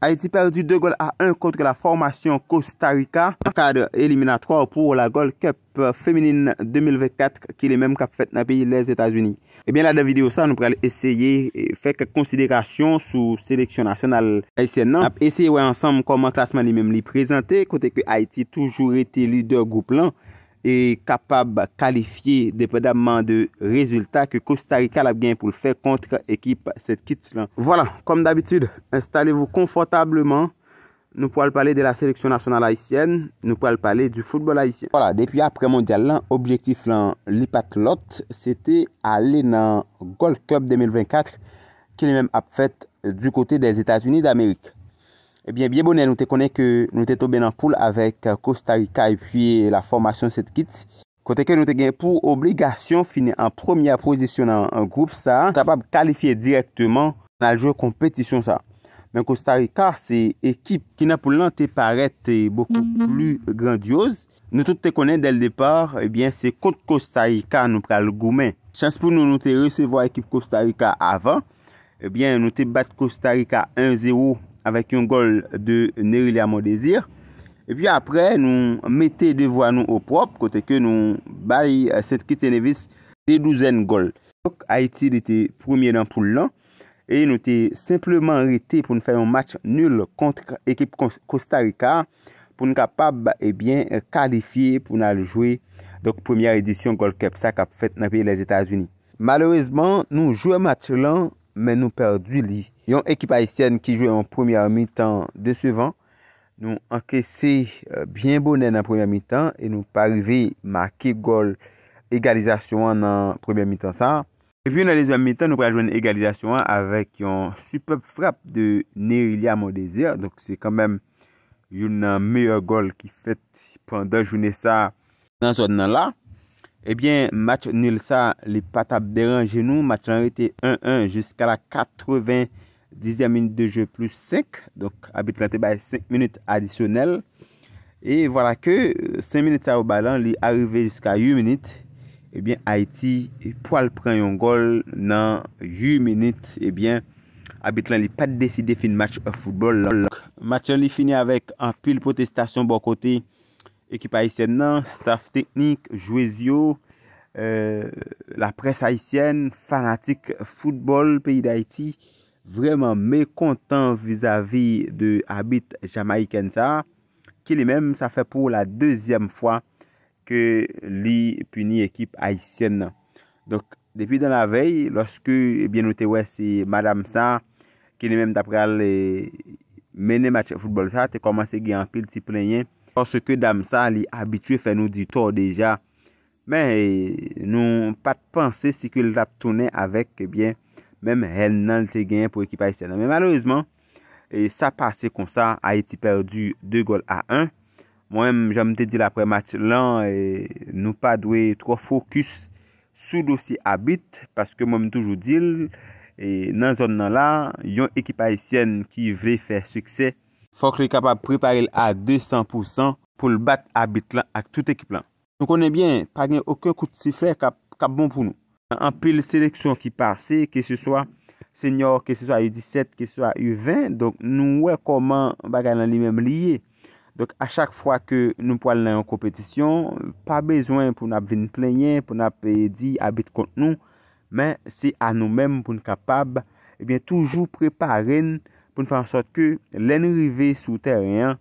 Haïti perdi 2 gol a 1 kontre la formation Costa Rica. Kade eliminatroy pou la gol Kep Féminine 2024 ki le mèm kap fèt nan peyi les Etats-Unis. Ebyen eh la de video sa nou pralè esye fèk konsiderasyon sou seleksyon nasyonal Haitien nan. Esye wè ansam koman klasman li mèm li prezante kote ki Haïti toujou rete lider goup lan. e kapab kalifiye depedabman de rezultat ke Kostarika la gen pou l fè kontre ekip set kit lan. Vola, kom d'abitud, instalevou konfortableman, nou pou al pale de la seleksyon nasyonal haisyen, nou pou al pale du foutbol haisyen. Vola, depi apre mondial lan, objektif lan li pat lot, sete ale nan Gold Cup 2024 ki le men ap fèt du kote des Etats-Unis d'Amerik. Ebyen, eh biye bonen, nou te konen ke nou te tobe nan poule avek Kostarika euh, epi euh, la formasyon set kit. Kote ke nou te gen pou obligasyon finen an premier posisyon nan an group sa, kapab kalifiye direktman nan jou kompetisyon sa. Men Kostarika, se ekip ki nan pou lan te parete beaucoup mm-hmm. plus grandios. Nou te konen eh del depor, ebyen, se kote Kostarika nou pral gomen. Chans pou nou nou te resevo ekip Kostarika avan, ebyen, eh nou te bat Kostarika 1-0-1. avèk yon gol de Nerilia Modesir. E pi apre, nou mette devwa nou ou prop, kote ke nou bayi eh, Setkite Nevis de douzen gol. Aitil ete premye nan pou lan, et nou ete simplement reti pou nou fè yon match nul kont ekip Kostarika pou nou kapab eh kalifiye pou nou aljouye premye edisyon gol Kepsa kap fèt nan pi les Etats-Unis. Malouezman, nou jouè match lan, men nou perdu li. Yon ekipa euh, et sien ki jwè yon premier mi tan de sevan. Nou anke se bien bonnen nan premier mi tan. E nou pa rivey ma ke gol egalizasyon nan premier mi tan sa. E pi yon analizan mi tan nou pa jwè yon egalizasyon an. Avèk yon superb frap de Nerilia Modesir. Donc se kanmèm yon nan meyo gol ki fèt pandan jwè nè sa. Nan so nan la. Ebyen match nil sa li pata beran genou. Match nan rete 1-1 jiska la 88. 10e minute de jeu plus 5. Abit lan te bay 5 minute adisyonel. Et voilà que 5 euh, minute sa ou bay lan li arrive jusqu'a 8 minute. Et eh bien Haïti poil pren yon gol nan 8 minute. Et eh bien abit lan li pat deside fin match ou football. Matchan li fini avèk an pil potestasyon bo kote ekip haïtien nan. Staff teknik, jouez yo, euh, la pres haïtien, fanatik football peyi da Haïti. vreman me kontan vizavi de habit Jamaikensa, ki li men, sa fe pou la dezyem fwa ke li puni ekip Haitienne. Dok, depi dan la vey, loske, eh biye nou te wese Madame Sa, ki li men dapre al eh, mene matche futbol sa, te komanse gi anpil ti plenye, poske Dame Sa li abitwe fè nou di to deja, men eh, nou pat panse si ke li dap toune avek, ki biye, Mèm el nan te gen pou ekip Aisyen. Mèm malouzman, e, sa pase kon sa, a iti perdu 2 gol a 1. Mwen jom te di la pre-match lan, e, nou pa dwe tro fokus sou dosi a bit, paske mwen mwen toujou dil, e, nan zon nan la, yon ekip Aisyen ki ve fè sukse, fok le kapab preparel a 200% pou l bat a bit lan ak tout ekip lan. Nou konen bien, pa gen okè kout si fè kap bon pou nou. Anpil seleksyon ki pase, ke se soa senyor, ke se soa yu 17, ke se soa yu 20, donk nou wekoman bagan nan li menm liye. Donk a chak fwa ke nou poal nan yon kompetisyon, pa bezwen pou nap vin plenyen, pou nap pedi abit kont nou, men se an nou menm pou nou kapab, ebyen eh toujou preparen pou nou fwa an sot ke lè nou rive sou teryen,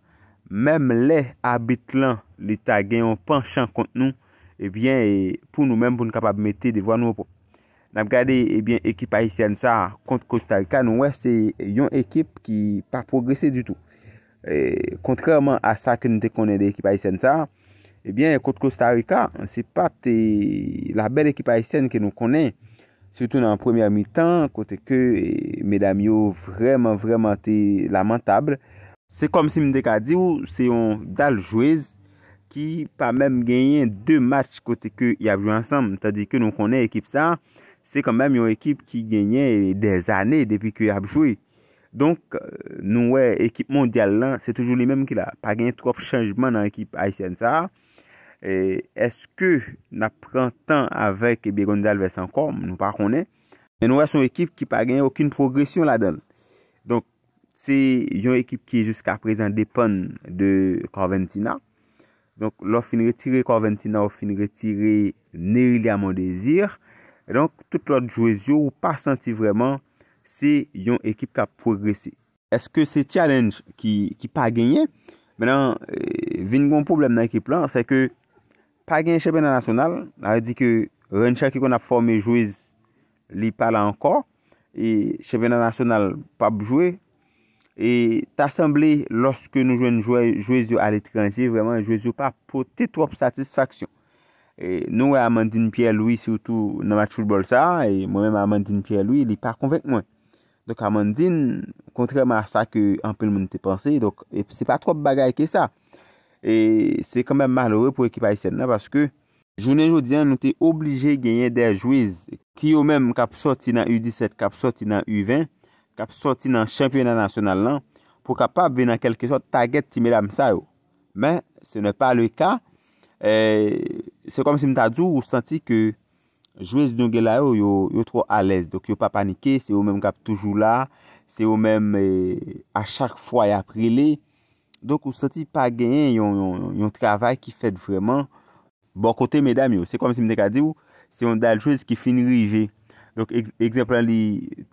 menm lè abit lan li ta gen yon panchan kont nou, Ebyen, eh eh, pou nou men, pou nou kapab mette de vwa nou pou. Nam gade, ebyen, ekipa Hissien sa kont Kostarika nou wè, se yon ekip ki pa progresè du tout. Kontrèman eh, a sa ki nou te konen de ekipa Hissien sa, ebyen, kont Kostarika, se pat te la bel ekipa Hissien ki nou konen, soutoun an premier mi tan, kont eke, medam yo vreman vreman te lamentable. Se kom si mdeka di ou, se yon dal juez, Ki pa mèm genyen 2 match kote ke y apjou ansam. Tadi ke nou konè ekip sa. Se kon mèm yon ekip ki genyen des anè depi ke y apjou. Donk euh, nou wè ekip mondial lan. Se toujou li mèm ki la. Pa genyen 3 chanjman nan ekip Aïtien Sa. E, eske nan pran tan avèk Béron Djalves ankon. Nou pa konè. E nou wè son ekip ki pa genyen okyne progresyon la don. Donk se yon ekip ki jouska prezen depan de Corventina. Donk lò finire tire Korventina, lò finire tire Nerilia Mondezir. Donk tout lò djouez yo ou pa senti vreman si yon ekip ka progresi. Eske se challenge ki pa genye? Menan, vin gwen problem nan ekip lan, se ke pa genye Chevena Nasional, la re di ke renche ki kon ap forme jouez li pala anko, e Chevena Nasional pa pou jwey, E tasemble, loske nou jwen jouez yo a letranje, vreman, jouez yo pa pote trop satisfaksyon. E nou, e Amandine Pierre-Louis, sou tou nan mat chou bol sa, e mwen men Amandine Pierre-Louis, li pa konvek mwen. Dok Amandine, kontreman sa ke anpe l moun te panse, e se pa trop bagay ke sa. E se kanmen malore pou ekipay sen nan, paske, jounen jou diyan, nou te oblije genye der jouez, ki yo men kap soti nan U17, kap soti nan U20, kap soti nan chempionat nasyonal nan, pou kap pa be nan kelke sot taget ti medam sa yo. Men, se ne pa le ka, e, se kom si mta djou, ou santi ke jouez yon gela yo, yo tro alèz, do ki yo pa panike, se yo menm kap toujou la, se yo menm e, a chak fwa ya prele, do ki ou santi pa genyen yon travay ki fet vreman. Bon kote medam yo, se kom si mta djou, se yon dal chouez ki fin rivey. ekseple li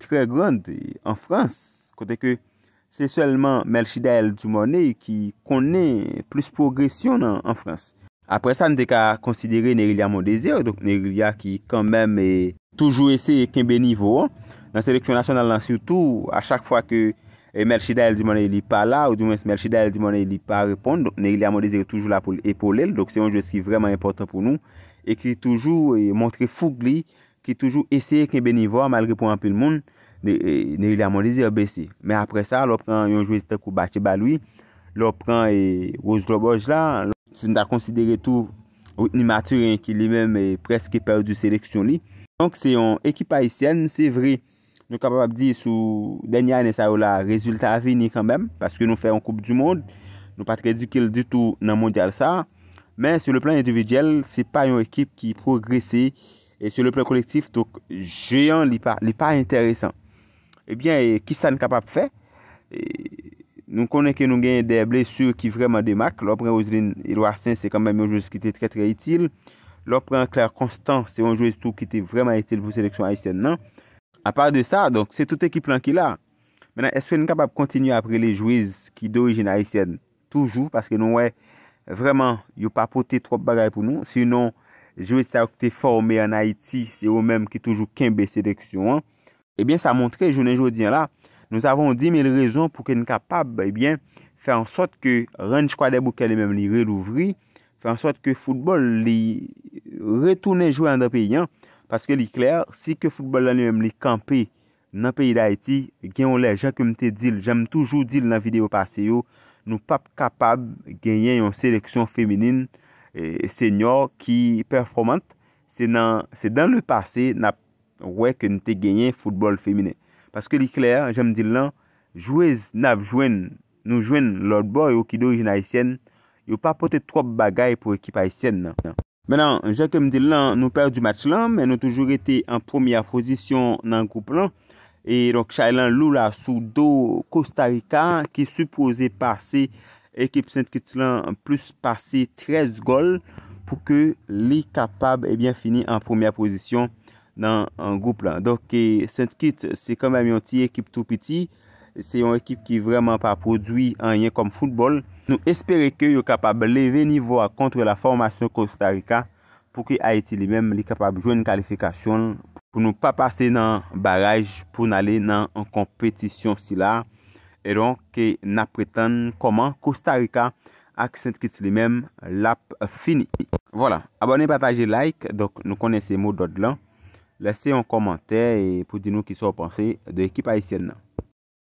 tre grand en Frans, kote ke se selman Melchida El Dumone ki kone plus progresyon en Frans. Apre sa, n de ka konsidere Nerilia Modesir, Nerilia ki kanmem toujou ese kembe nivou, nan seleksyon nasyon nan lansyoutou, a chak fwa ke eh, Melchida El Dumone li pa la, ou du mwes Melchida El Dumone li pa repon, Nerilia Modesir toujou la epol el, se yon jou eski vreman importan pou nou, e ki toujou eh, montre foug li ki toujou eseye ke benivor malre pou anpil moun, ne yu e, la moun lize yo besi. Men apre sa, lopran yon jwezite kou bache balwi, lopran e rozloboj la, se n da konsidere tou, ni maturin ki li menm e preske perdu seleksyon li. Donk se yon ekipa isyen, se vri, nou kapap ap di sou denyane sa ou la rezultat avini kanbem, paske nou fe yon koup du moun, nou patre dikil ditou nan mondyal sa, men sou le plan individyel, se pa yon ekip ki progresi, E sou le plan kolektif, touk, jeyan li pa, li pa entereysan. Ebyen, eh ki sa n kapap fe? Nou konen ke nou genye de bles sur ki vreman de mak. Lopren Roseline et Loarsen, se kanmen yon jouez ki te tre tre itil. Lopren Claire Constant, se yon jouez touk ki te vreman itil pou seleksyon Haitienne, nan? Apar de sa, donc, se tout ekip lan ki la. Menan, eswe n kapap kontinye apre le jouez ki de ouijen Haitienne? Toujou, paske nou wey, vreman, yon pa pote trop bagay pou nou. Sinon, Jwe sa akte forme an Haiti, se yo menm ki toujou kembe seleksyon an. Ebyen, sa montre, jounen joudyen la, nou zavon 10.000 rezon pou ke n kapab, ebyen, fe ansot ke renj kwa debouke li menm li relouvri, fe ansot ke futbol li retounen jou an da peyyan, paske li kler, si ke futbol li menm li kampe nan peyi d'Haiti, gen yon le, jan kemte dil, jan m toujou dil nan videyo pase yo, nou pap kapab genyen yon seleksyon femenine, E, e sènyor ki performant, sè nan, sè dan le pasè, nap wè ke nou te genyen foutbol femine. Paske li kler, jèm di lan, jwèz nav jwen, nou jwen, Lord Boy ou kido jen Aisyen, yo pa pote trop bagay pou ekip Aisyen nan. Menan, jèm kem di lan, nou per du match lan, men nou toujou rete en pwomiya pozisyon nan koup lan, e lòk chay lan lou la sou do Kostarika, ki sou pose pasè, Ekip Saint-Kitt lan plus pase 13 gol pou ke li kapab ebyen eh fini an pwomya posisyon nan an goup lan. Donk ki Saint-Kitt se konmè yon ti ekip tout piti, se yon ekip ki vreman pa produy an yon kom futbol. Nou espere ke yon kapab leve nivouan kontre la formasyon Kostarika pou ki Haiti li men li kapab joun kalifikasyon pou nou pa pase nan baraj pou nan ale nan an kompetisyon si la. E don ke napretan koman Kostarika ak Saint-Kitts li men lap fini. Vola, abone pataje like, donk nou konesse mou dod lan. Lese yon komante pou din nou ki sou panse de ekip aisyen nan.